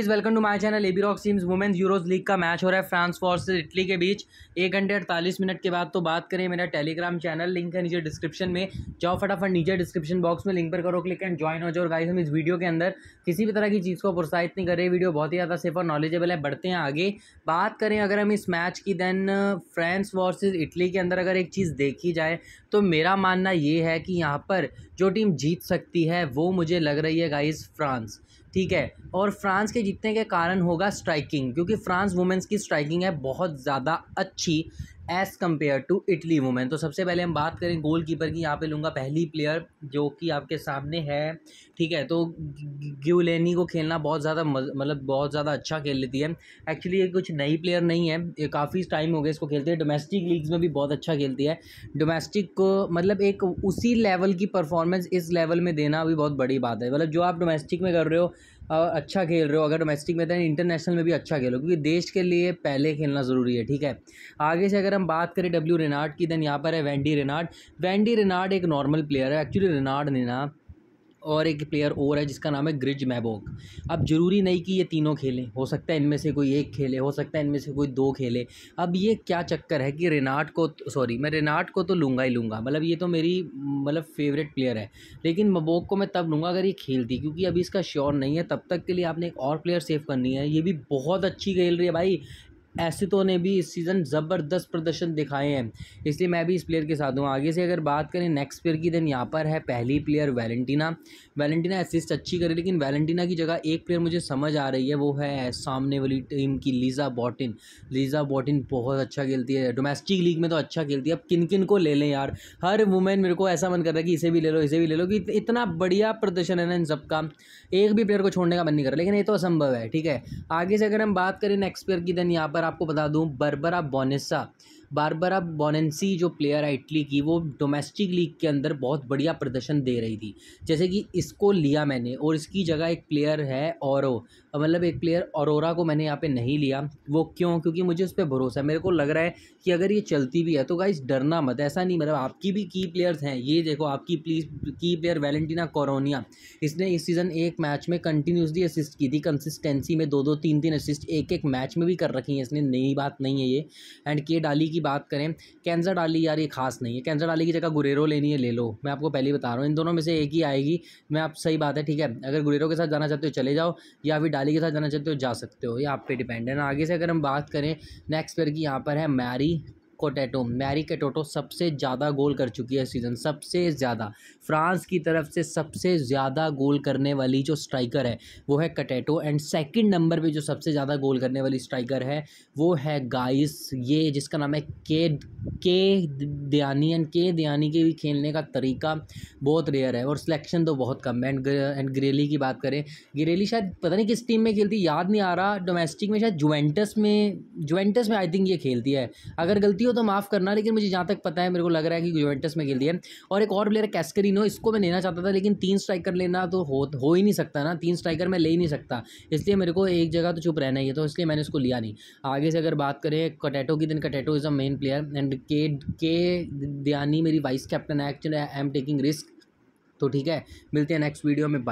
is welcome to my channel AB rock seems women's Euros league का match हो रहा है फ्रांस फॉर्स इटली के बीच एक घंटे अड़तालीस मिनट के बाद तो बात करें मेरा टेलीग्राम चैनल लिंक है नीचे डिस्क्रिप्शन में जाओ फटाफट नीचे डिस्क्रिप्शन बॉक्स में लिंक पर करो क्लिक एंड ज्वाइन हो जाओ गाइस हम इस वीडियो के अंदर किसी भी तरह की चीज़ को प्रोत्साहित नहीं कर रहे वीडियो बहुत ही ज़्यादा सेफ और नॉलेजेबल है बढ़ते हैं आगे बात करें अगर हम इस मैच की देन फ्रांस वॉर्सेज इटली के अंदर अगर एक चीज़ देखी जाए तो मेरा मानना ये है कि यहाँ पर जो टीम जीत सकती है वो मुझे लग रही है गाइज फ्रांस ठीक है और फ्रांस के जीतने के कारण होगा स्ट्राइकिंग क्योंकि फ्रांस वुमेंस की स्ट्राइकिंग है बहुत ज़्यादा अच्छी as compare to Italy women तो सबसे पहले हम बात करें गोल कीपर की यहाँ पे लूँगा पहली प्लेयर जो कि आपके सामने है ठीक है तो ग्यूलेनी को खेलना बहुत ज़्यादा मतलब बहुत ज़्यादा अच्छा खेल लेती है एक्चुअली ये कुछ नई प्लेयर नहीं है ये काफ़ी टाइम हो गया इसको खेलते हैं डोमेस्टिक लीग्स में भी बहुत अच्छा खेलती है डोमेस्टिक को मतलब एक उसी लेवल की परफॉर्मेंस इस लेवल में देना भी बहुत बड़ी बात है मतलब जो आप डोमेस्टिक में कर रहे हो अच्छा खेल रहे हो अगर डोमेस्टिक में तो इंटरनेशनल में भी अच्छा खेलो क्योंकि देश के लिए पहले खेलना ज़रूरी है ठीक है आगे से अगर हम बात करें डब्ल्यू रेनार्ड की देन यहाँ पर है वेंडी रेनार्ड वेंडी रेनार्ड एक नॉर्मल प्लेयर है एक्चुअली रेनार्ड ने ना और एक प्लेयर और है जिसका नाम है ग्रिज मैबोक अब ज़रूरी नहीं कि ये तीनों खेलें हो सकता है इनमें से कोई एक खेले हो सकता है इनमें से कोई दो खेले अब ये क्या चक्कर है कि रेनाट को सॉरी मैं रेनाट को तो, तो लूँगा ही लूँगा मतलब ये तो मेरी मतलब फेवरेट प्लेयर है लेकिन मबोक को मैं तब लूँगा अगर ये खेलती क्योंकि अभी इसका श्योर नहीं है तब तक के लिए आपने एक और प्लेयर सेव करनी है ये भी बहुत अच्छी खेल रही है भाई एसितो ने भी इस सीज़न ज़बरदस्त प्रदर्शन दिखाए हैं इसलिए मैं भी इस प्लेयर के साथ हूँ आगे से अगर बात करें नेक्स्ट प्लेयर की देन यहाँ पर है पहली प्लेयर वैलेंटीना वैलेंटीना असिस्ट अच्छी करे लेकिन वैलेंटीना की जगह एक प्लेयर मुझे समझ आ रही है वो है सामने वाली टीम की लीज़ा बॉटिन लीज़ा बॉटिन बहुत अच्छा खेलती है डोमेस्टिक लीग में तो अच्छा खेलती है अब किन किन को ले लें यार हर वुमेन मेरे को ऐसा मन कर रहा है कि इसे भी ले लो इसे भी ले लो कि इतना बढ़िया प्रदर्शन है ना इन सबका एक भी प्लेयर को छोड़ने का मन नहीं कर रहा लेकिन ये तो असंभव है ठीक है आगे से अगर हम बात करें नेक्स्ट प्लेयर की देन यहाँ पर आपको बता दूँ बर्बरा बोनेसा बारबरा बोनेंसी जो प्लेयर है इटली की वो डोमेस्टिक लीग के अंदर बहुत बढ़िया प्रदर्शन दे रही थी जैसे कि इसको लिया मैंने और इसकी जगह एक प्लेयर है और मतलब एक प्लेयर औरोरा को मैंने यहाँ पे नहीं लिया वो क्यों क्योंकि मुझे उस पर भरोसा है मेरे को लग रहा है कि अगर ये चलती भी है तो गाइस डरना मत ऐसा नहीं मतलब आपकी भी की प्लेयर्स हैं ये देखो आपकी प्लीज की प्लेयर वैलेंटिना कोरोनिया इसने इस सीज़न एक मैच में कंटिन्यूसली असिस्ट की थी कंसिस्टेंसी में दो दो तीन तीन असिस्ट एक एक मैच में भी कर रखी हैं इसने नई बात नहीं है ये एंड के डाली की की बात करें कैंसर डाली यार ये खास नहीं है कैंसर डाली की जगह गुरेरो लेनी है ले लो मैं आपको पहले ही बता रहा हूँ इन दोनों में से एक ही आएगी मैं आप सही बात है ठीक है अगर गुरेरो के साथ जाना चाहते हो चले जाओ या फिर डाली के साथ जाना चाहते हो जा सकते हो ये आप पे डिपेंड है ना आगे से अगर हम बात करें नेक्स्ट पेयर की यहाँ पर है मैरी कोटेटो मैरी कैटोटो सबसे ज़्यादा गोल कर चुकी है सीज़न सबसे ज़्यादा फ्रांस की तरफ से सबसे ज़्यादा गोल करने वाली जो स्ट्राइकर है वो है कटेटो एंड सेकंड नंबर पे जो सबसे ज़्यादा गोल करने वाली स्ट्राइकर है वो है गाइस ये जिसका नाम है के के दयानी एंड के दयानी के भी खेलने का तरीका बहुत रेयर है और सिलेक्शन तो बहुत कम है एंड एंड ग्रेली की बात करें ग्रेली शायद पता नहीं किस टीम में खेलती याद नहीं आ रहा डोमेस्टिक में शायद जुवेंटस में जुवेंटस में आई थिंक ये खेलती है अगर गलती हो तो माफ़ करना लेकिन मुझे जहाँ तक पता है मेरे को लग रहा है कि यूवेंटस में खेलती है और एक और प्लेयर कैस्करिनो इसको मैं लेना चाहता था लेकिन तीन स्ट्राइकर लेना तो हो हो ही नहीं सकता ना तीन स्ट्राइकर मैं ले ही नहीं सकता इसलिए मेरे को एक जगह तो चुप रहना ही है तो इसलिए मैंने इसको लिया नहीं आगे से अगर बात करें कटेटो की दिन कटेटो is a main player and के के दयानी मेरी वाइस कैप्टन है actually I am taking risk तो ठीक है मिलते हैं नेक्स्ट वीडियो में बाय